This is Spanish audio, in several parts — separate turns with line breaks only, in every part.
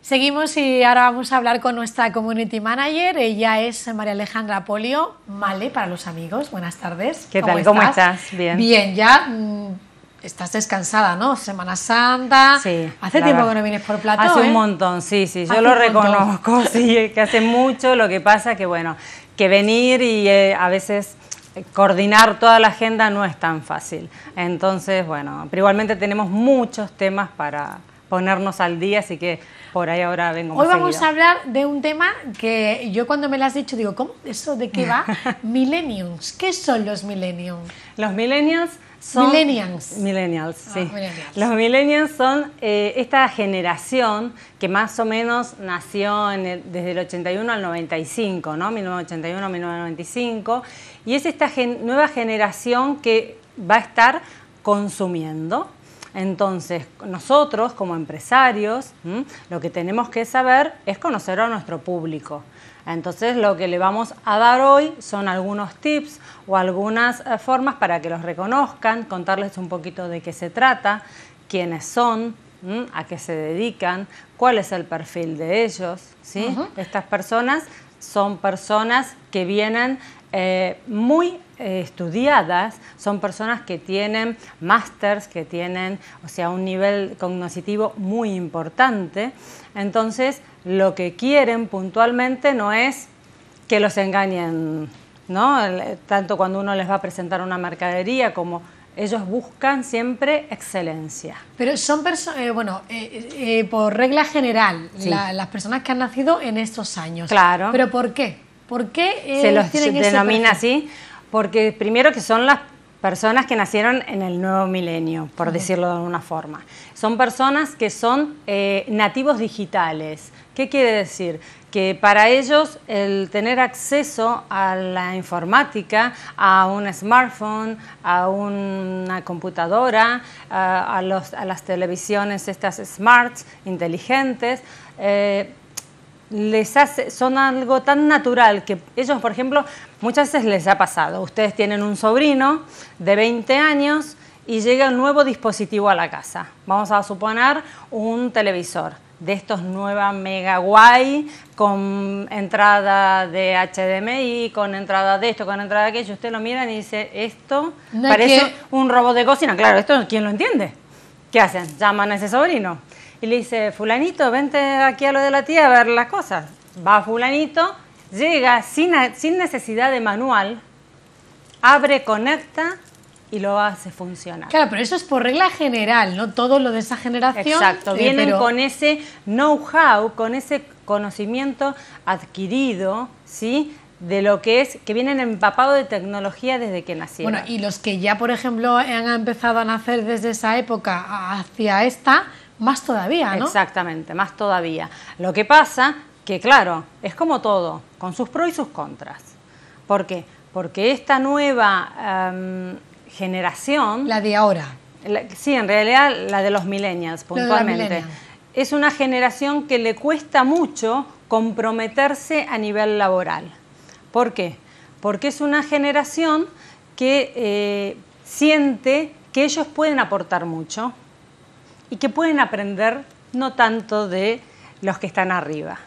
Seguimos y ahora vamos a hablar con nuestra community manager. Ella es María Alejandra Polio, Male para los amigos. Buenas tardes. ¿Qué tal? ¿Cómo estás?
Bien. Bien,
ya mm, estás descansada, ¿no? Semana Santa. Sí. Hace tiempo que no vienes por plató. Hace un ¿eh?
montón, sí, sí. Yo lo reconozco, sí, que hace mucho. Lo que pasa que, bueno, que venir y eh, a veces eh, coordinar toda la agenda no es tan fácil. Entonces, bueno, pero igualmente tenemos muchos temas para ponernos al día, así que por ahí ahora vengo Hoy vamos a
hablar de un tema que yo cuando me lo has dicho digo, ¿cómo? ¿Eso de qué va? millennials. ¿Qué son los millennials?
Los millennials millennials. Millennials, sí. Ah, Los millennials son eh, esta generación que más o menos nació desde el 81 al 95, ¿no? 1981-1995. Y es esta nueva generación que va a estar consumiendo entonces, nosotros como empresarios, lo que tenemos que saber es conocer a nuestro público. Entonces, lo que le vamos a dar hoy son algunos tips o algunas eh, formas para que los reconozcan, contarles un poquito de qué se trata, quiénes son, a qué se dedican, cuál es el perfil de ellos. ¿sí? Estas personas son personas que vienen eh, muy eh, estudiadas son personas que tienen másters, que tienen, o sea, un nivel cognoscitivo muy importante. Entonces, lo que quieren puntualmente no es que los engañen, ¿no? Eh, tanto cuando uno les va a presentar una mercadería como ellos buscan siempre excelencia. Pero son personas, eh, bueno,
por regla general, las personas que han nacido en estos años. Claro. ¿Pero por qué? ¿Por qué se los tienen denomina así?
Porque primero que son las personas que nacieron en el nuevo milenio, por decirlo de alguna forma. Son personas que son eh, nativos digitales. ¿Qué quiere decir? Que para ellos el tener acceso a la informática, a un smartphone, a una computadora, eh, a, las televisiones estas smarts, inteligentes, eh, les hace, son algo tan natural que ellos, por ejemplo, muchas veces les ha pasado. Ustedes tienen un sobrino de 20 años y llega un nuevo dispositivo a la casa. Vamos a suponer un televisor de estos nueva mega guay con entrada de HDMI, con entrada de esto, con entrada de aquello. Usted lo mira y dice, esto parece un robot de cocina. Claro, esto quién lo entiende. ¿Qué hacen? Llaman a ese sobrino y le dice, fulanito, vente aquí a lo de la tía a ver las cosas. Va fulanito, llega sin, necesidad de manual, abre, conecta y lo hace funcionar. Claro, pero eso es por regla general, ¿no? Todo lo de esa generación. Exacto, eh, vienen con ese know-how, con ese conocimiento adquirido, ¿sí? de lo que es, que vienen empapados de tecnología desde que nacieron. Bueno, y
los que ya, por ejemplo, han empezado a nacer desde esa época hacia esta, más todavía,
¿no? Exactamente, más todavía. Lo que pasa que, claro, es como todo, con sus pros y sus contras. ¿Por qué? Porque esta nueva em, generación... La de ahora. sí, en realidad la de los millennials, puntualmente. Es una generación que le cuesta mucho comprometerse a nivel laboral. ¿Por qué? Porque es una generación que eh, siente que ellos pueden aportar mucho, y que pueden aprender no tanto de los que están arriba.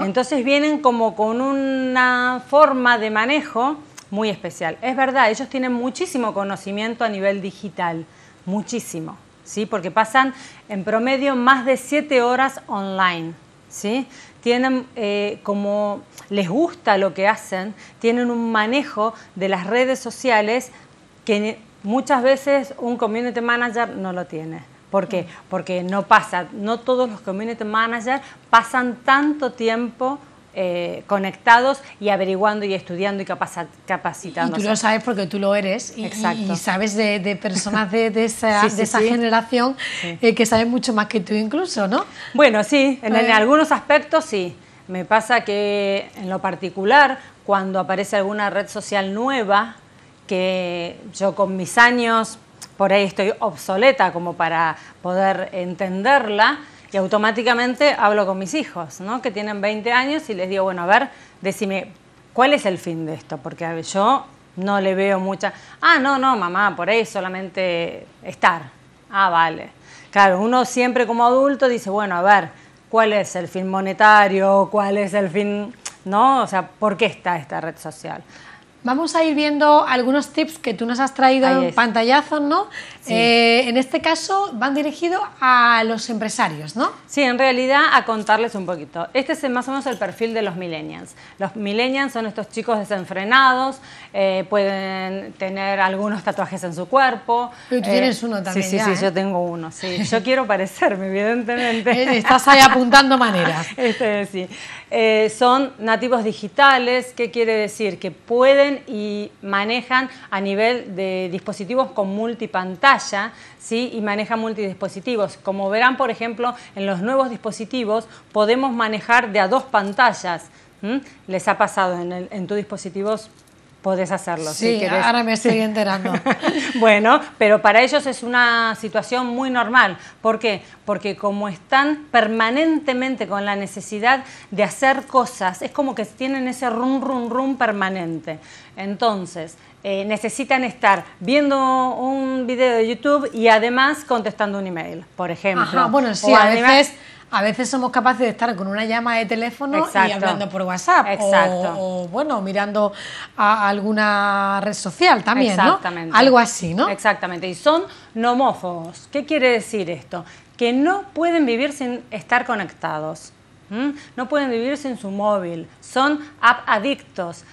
Entonces vienen como con una forma de manejo muy especial. Es verdad, ellos tienen muchísimo conocimiento a nivel digital, muchísimo, ¿sí? Porque pasan en promedio más de siete horas online, ¿sí? Tienen eh, como les gusta lo que hacen, tienen un manejo de las redes sociales que muchas veces un community manager no lo tiene. ¿Por qué? Porque no pasa, no todos los community managers pasan tanto tiempo eh, conectados y averiguando y estudiando y capacitando. Y tú lo
sabes porque tú lo eres y, Exacto. sabes de, personas de, esa, generación eh, que saben mucho más que tú
incluso, ¿no? Bueno, sí, en, pues en algunos aspectos sí. Me pasa que en lo particular, cuando aparece alguna red social nueva, que yo con mis años por ahí estoy obsoleta como para poder entenderla y automáticamente hablo con mis hijos, ¿no? que tienen 20 años y les digo, bueno, a ver, decime, ¿cuál es el fin de esto? Porque yo no le veo mucha, ah, no, no, mamá, por ahí solamente estar. Ah, vale. Claro, uno siempre como adulto dice, bueno, a ver, ¿cuál es el fin monetario? ¿Cuál es el fin, no? O sea, ¿por qué está esta red social? Vamos a ir viendo algunos tips que tú nos
has traído en
pantallazos, ¿no? Eh, en este caso van dirigidos a los empresarios, ¿no? Sí, en realidad a contarles un poquito. Este es más o menos el perfil de los millennials. Los millennials son estos chicos desenfrenados, eh, pueden tener algunos tatuajes en su cuerpo. tú tienes eh, uno también. Sí, sí, sí, yo tengo uno, sí. Yo quiero parecerme, evidentemente. Estás ahí apuntando maneras. Este, sí. Eh, son nativos digitales. ¿Qué quiere decir? Que pueden y manejan a nivel de dispositivos con multipantalla ¿sí? y manejan multidispositivos. Como verán, por ejemplo, en los nuevos dispositivos podemos manejar de a dos pantallas. ¿Les ha pasado en, el, en tus dispositivos? Podés hacerlo. Sí, ahora me
estoy enterando.
bueno, pero para ellos es una situación muy normal. ¿Por qué? Porque como están permanentemente con la necesidad de hacer cosas, es como que tienen ese rum, rum, rum permanente. Entonces, eh, necesitan estar viendo un video de YouTube y además contestando un email, por ejemplo. Ajá, bueno, sí, a veces
a veces somos capaces de estar con una llama de teléfono y hablando por WhatsApp O,
bueno, mirando a alguna red social también, Algo así, ¿no? Exactamente, y son nomófobos. ¿Qué quiere decir esto? Que no pueden vivir sin estar conectados. No pueden vivir sin su móvil, son app adictos.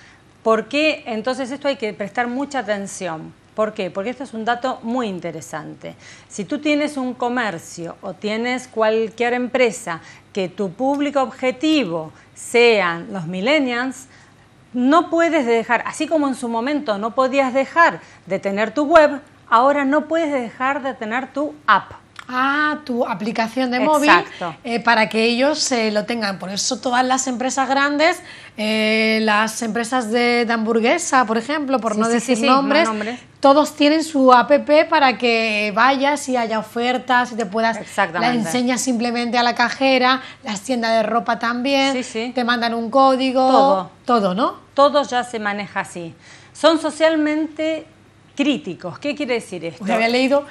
¿Por qué? Entonces esto hay que prestar mucha atención. ¿Por qué? Porque esto es un dato muy interesante. Si tú tienes un comercio o tienes cualquier empresa que tu público objetivo sean los millennials, no puedes dejar, así como en su momento no podías dejar de tener tu web, ahora no puedes dejar de tener tu app. Ah, tu aplicación de móvil
eh, para que ellos se eh, lo tengan. Por eso todas las empresas grandes, eh, las empresas de, hamburguesa, por ejemplo, por no decir nombres, todos tienen su app para que vayas y haya ofertas y te puedas... la enseñas simplemente a la cajera, las tiendas de ropa también, te mandan un código, todo.
todo, ¿no? Todo ya se maneja así. Son socialmente críticos. ¿Qué quiere decir esto? Pues ¿Eh? había
leído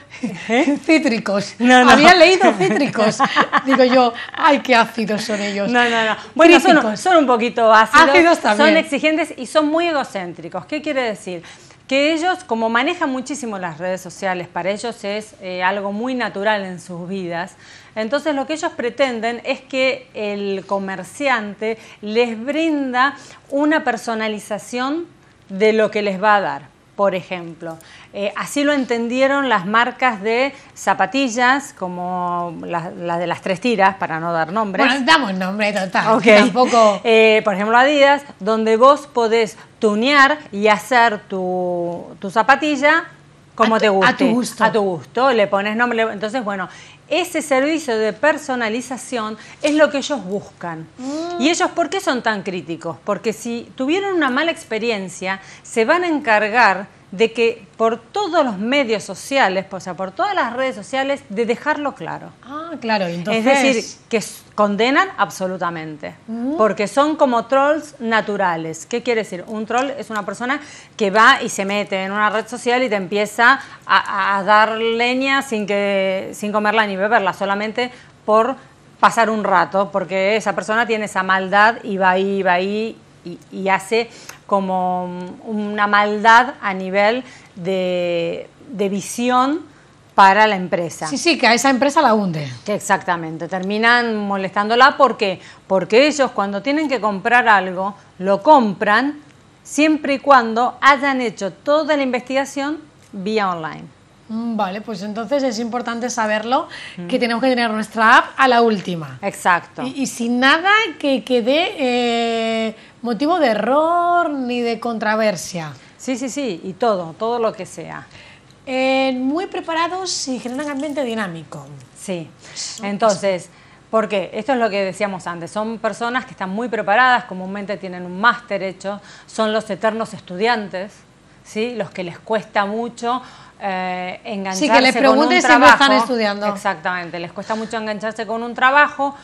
cítricos. Había leído
cítricos. Digo yo, ay, qué ácidos son ellos. No, no, no. Bueno, son, un poquito ácidos. Son exigentes y son muy egocéntricos. ¿Qué quiere decir? Que ellos, como manejan muchísimo las redes sociales, para ellos es eh, algo muy natural en sus vidas. Entonces lo que ellos pretenden es que el comerciante les brinda una personalización de lo que les va a dar por ejemplo. Eh, así lo entendieron las marcas de zapatillas, como las de las tres tiras, para no dar nombres. Bueno,
damos nombre total. Tampoco...
Eh, por ejemplo, Adidas, donde vos podés tunear y hacer tu, tu zapatilla como te guste. A tu gusto. A tu gusto, le pones nombre. Entonces, bueno, ese servicio de personalización es lo que ellos buscan. Mm. ¿Y ellos por qué son tan críticos? Porque si tuvieron una mala experiencia, se van a encargar de que por todos los medios sociales, o sea, por todas las redes sociales, de dejarlo claro.
Ah, claro, entonces. Es decir,
que condenan absolutamente, mm. porque son como trolls naturales. ¿Qué quiere decir? Un troll es una persona que va y se mete en una red social y te empieza a, dar leña sin, que, sin comerla ni beberla, solamente por pasar un rato, porque esa persona tiene esa maldad y va ahí, va ahí y hace como una maldad a nivel de, visión para la empresa. Sí, sí, que a esa empresa la hunde. Exactamente, terminan molestándola ¿por qué? porque ellos cuando tienen que comprar algo lo compran siempre y cuando hayan hecho toda la investigación vía online. Mm, vale, pues entonces es importante
saberlo, que tenemos
que tener nuestra app a
la última. Exacto. Y, sin nada que, quede eh, motivo de error ni de controversia. Sí, sí, sí, y todo, todo lo que sea.
Eh, muy preparados y generalmente dinámico. Sí, entonces... Porque esto es lo que decíamos antes, son personas que están muy preparadas, comúnmente tienen un máster hecho, son los eternos estudiantes, ¿sí? los que les cuesta mucho eh, engancharse. Sí, que les si están estudiando. Exactamente, les cuesta mucho engancharse con un trabajo.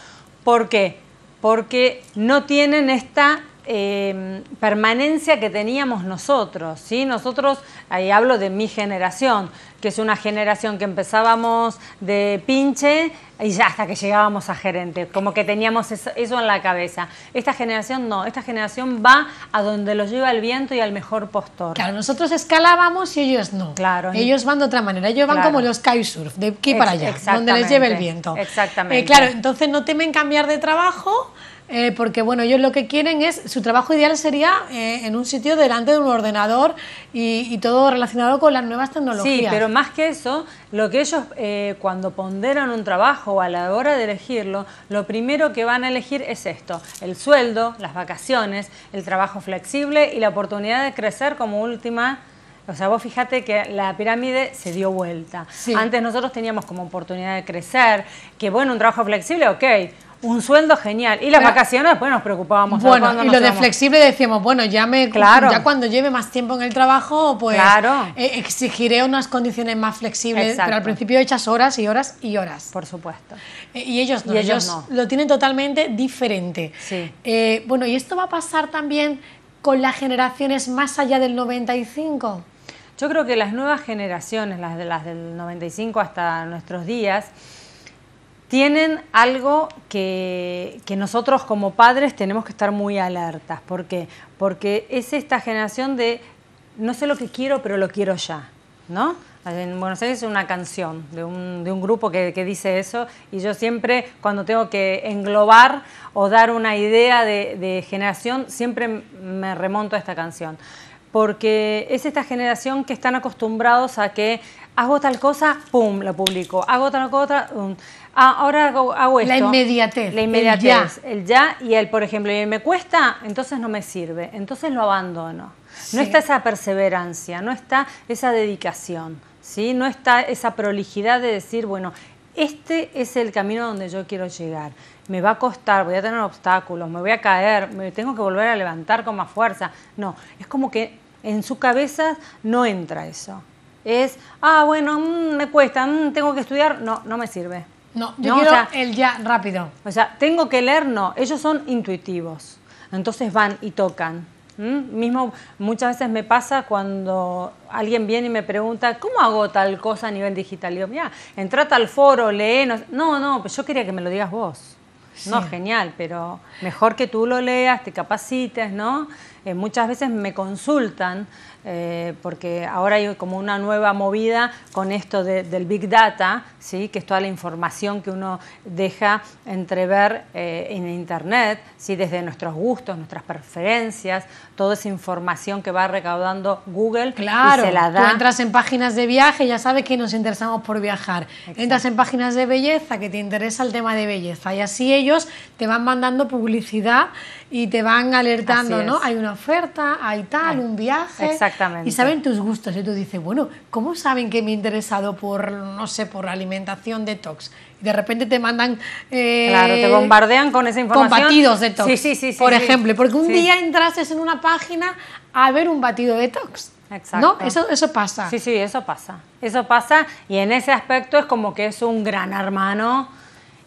¿Por qué? Porque no tienen esta em, permanencia que teníamos nosotros, ¿sí? Nosotros, ahí hablo de mi generación, que es una generación que empezábamos de pinche y ya hasta que llegábamos a gerente, como que teníamos eso, en la cabeza. Esta generación no, esta generación va a donde los lleva el viento y al mejor postor. Claro, nosotros escalábamos y ellos no. Claro. Ellos van de otra manera, ellos van como
los kitesurf, de aquí para allá, donde les lleve el viento. Exactamente. Eh, claro, entonces no temen cambiar de trabajo eh, porque bueno, ellos lo que quieren es, su trabajo ideal sería eh, en un sitio delante de un ordenador y, todo relacionado con las nuevas tecnologías. Sí, pero más
que eso, lo que ellos eh, cuando ponderan un trabajo o a la hora de elegirlo, lo primero que van a elegir es esto, el sueldo, las vacaciones, el trabajo flexible y la oportunidad de crecer como última o sea, vos fíjate que la pirámide se dio vuelta. Antes nosotros teníamos como oportunidad de crecer, que bueno, un trabajo flexible, ok, un sueldo genial. Y las vacaciones, pues nos preocupábamos. Bueno, y lo de flexible
decíamos, bueno, ya, claro. ya cuando lleve más tiempo en el trabajo, pues eh, exigiré unas condiciones más flexibles. Pero al principio echas horas y horas y horas. Por supuesto. Eh, y ellos no, ellos, lo tienen totalmente diferente. Eh, bueno, y esto va a pasar también con las generaciones más allá del 95.
Yo creo que las nuevas generaciones, las de las del 95 hasta nuestros días, tienen algo que, nosotros como padres tenemos que estar muy alertas. ¿Por qué? Porque es esta generación de no sé lo que quiero, pero lo quiero ya, ¿no? En Buenos Aires es una canción de un, grupo que, dice eso y yo siempre cuando tengo que englobar o dar una idea de, de generación, siempre me remonto a esta canción. Porque es esta generación que están acostumbrados a que hago tal cosa, ¡pum!, lo publico, hago tal cosa, ¡pum! Ah, ahora hago, esto. La inmediatez. La inmediatez, el ya. y el, por ejemplo, y me cuesta, entonces no me sirve, entonces lo abandono. No está esa perseverancia, no está esa dedicación, ¿sí? no está esa prolijidad de decir, bueno, este es el camino donde yo quiero llegar. Me va a costar, voy a tener obstáculos, me voy a caer, me tengo que volver a levantar con más fuerza. No, es como que en su cabeza no entra eso. Es, ah, bueno, mm, me cuesta, mm, tengo que estudiar. No, no me sirve. No, yo quiero el ya rápido. O sea, tengo que leer, no. Ellos son intuitivos. Entonces van y tocan. Mismo muchas veces me pasa cuando alguien viene y me pregunta, ¿cómo hago tal cosa a nivel digital? Y yo, mira, entra al foro, lee. No, no, pues yo quería que me lo digas vos. No, genial, pero mejor que tú lo leas, te capacites, ¿no? muchas veces me consultan, eh, porque ahora hay como una nueva movida con esto del Big Data, ¿sí? que es toda la información que uno deja entrever eh, en Internet, desde nuestros gustos, nuestras preferencias, toda esa información que va recaudando Google. Claro, se la da. Tú entras
en páginas de viaje, ya sabes que nos interesamos por viajar. Entras en páginas de belleza, que te interesa el tema de belleza, y así ellos te van mandando publicidad y te van alertando, ¿no? Hay una oferta, hay tal, un viaje. Exactamente. Y saben tus gustos. Y tú dices, bueno, ¿cómo saben que me he interesado por, no sé, por alimentación detox? Y de repente te mandan. Eh, claro, te bombardean
con esa información. Con batidos detox. Sí, sí, sí. sí por ejemplo, porque un día
entrases en una
página a ver un batido detox. Exacto. ¿No? Eso, eso pasa. Sí, sí, eso pasa. Eso pasa. Y en ese aspecto es como que es un gran hermano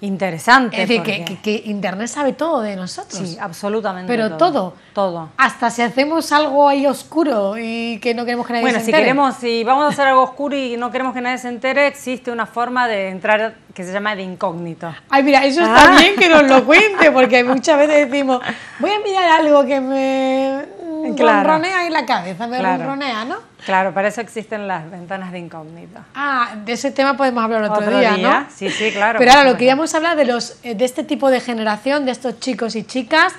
Interesante. Es decir, que,
Internet sabe todo de nosotros. Sí, absolutamente. Pero todo. todo. Hasta si hacemos algo ahí oscuro y que no queremos que nadie se entere. Bueno, si queremos,
si vamos a hacer algo oscuro y no queremos que nadie se entere, existe una forma de entrar que se llama de incógnito. Ay, mira, eso está ah. bien que nos lo cuente, porque muchas veces decimos, voy a mirar algo que me ronea ronronea
en la cabeza, me ronea, ¿no?
Claro, para eso existen las ventanas de incógnito.
Ah, de ese tema podemos hablar otro, día, ¿no? Sí,
sí, claro. Pero ahora lo que
íbamos a hablar de, los, eh, de este tipo de generación, de estos chicos y chicas,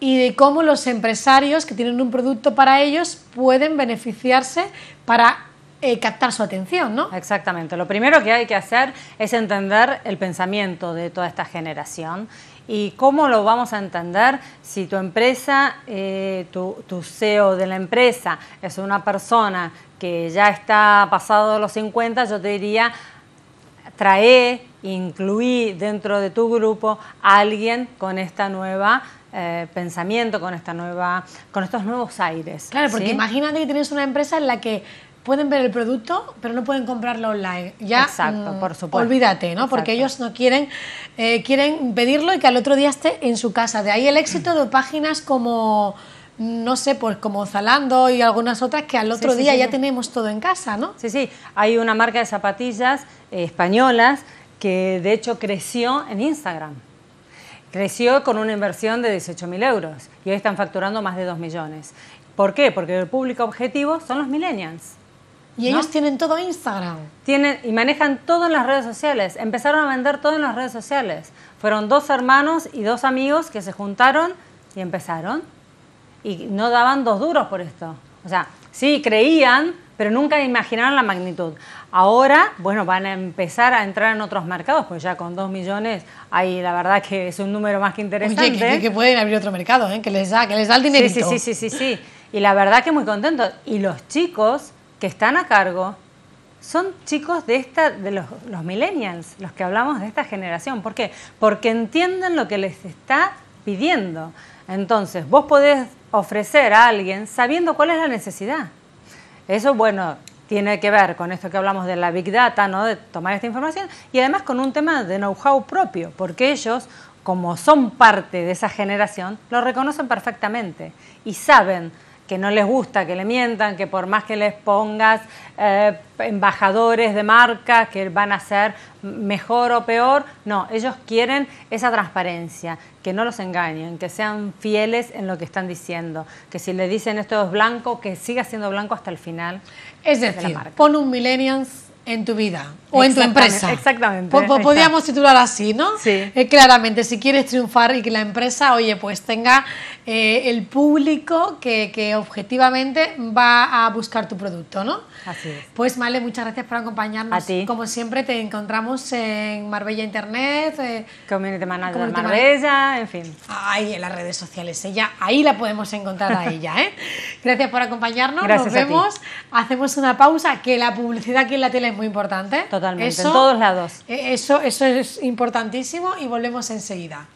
y de cómo los empresarios que
tienen un producto para ellos pueden beneficiarse para eh, captar su atención, ¿no? Exactamente. Lo primero que hay que hacer es entender el pensamiento de toda esta generación y cómo lo vamos a entender si tu empresa, eh, tu, CEO de la empresa es una persona que ya está pasado los 50, yo te diría, trae, incluí dentro de tu grupo a alguien con esta nueva... Eh, pensamiento con esta nueva con estos nuevos aires. Claro, porque imagínate
que tienes una empresa en la que pueden ver el producto, pero no pueden comprarlo online. Ya, Exacto, mm, por supuesto. Olvídate, ¿no? Porque ellos no quieren, eh, quieren pedirlo y que al otro día esté en su casa. De ahí el éxito de páginas como no sé, pues como Zalando y algunas otras que al otro día ya
tenemos todo en casa, ¿no? Sí, sí, hay una marca de zapatillas eh, españolas que de hecho creció en Instagram. Creció con una inversión de 18.000 euros y hoy están facturando más de 2 millones. ¿Por qué? Porque el público objetivo son los millennials. Y ellos tienen todo Instagram. Tienen y manejan todo en las redes sociales. Empezaron a vender todo en las redes sociales. Fueron dos hermanos y dos amigos que se juntaron y empezaron. Y no daban dos duros por esto. O sea, sí, creían, pero nunca imaginaron la magnitud. Ahora, bueno, van a empezar a entrar en otros mercados, pues ya con dos millones, hay, la verdad que es un número más que interesante. Oye, que, que, pueden abrir otro mercado, ¿eh? que, les da, que les da el dinero. sí, sí, sí, sí, sí. Y la verdad que muy contentos. Y los chicos que están a cargo son chicos de esta, de los, millennials, los que hablamos de esta generación. ¿Por qué? Porque entienden lo que les está pidiendo. Entonces, vos podés ofrecer a alguien sabiendo cuál es la necesidad. Eso, bueno, tiene que ver con esto que hablamos de la big data, ¿no? De tomar esta información y además con un tema de know-how propio, porque ellos, como son parte de esa generación, lo reconocen perfectamente y saben que no les gusta que le mientan, que por más que les pongas eh, embajadores de marca que van a ser mejor o peor, no, ellos quieren esa transparencia, que no los engañen, que sean fieles en lo que están diciendo, que si le dicen esto es blanco, que siga siendo blanco hasta el final. Es decir, de la marca. pon un millennials en tu vida o en tu empresa. Exactamente. Pues, pues podríamos
titular así, ¿no? Sí. claramente, si quieres triunfar y que la empresa, oye, pues tenga eh, el público que, que objetivamente va a buscar tu producto, ¿no? Pues Male, muchas gracias por acompañarnos. Como siempre, te encontramos en Marbella Internet. Eh, Community
Manager Marbella,
en fin. Ahí en las redes sociales. Ella, eh, ahí la podemos encontrar a ella. ¿eh? Gracias por acompañarnos. Nos vemos. Hacemos una pausa, que la publicidad aquí en la tele es muy importante. Totalmente, en todos lados. E, eso, eso es importantísimo y volvemos enseguida.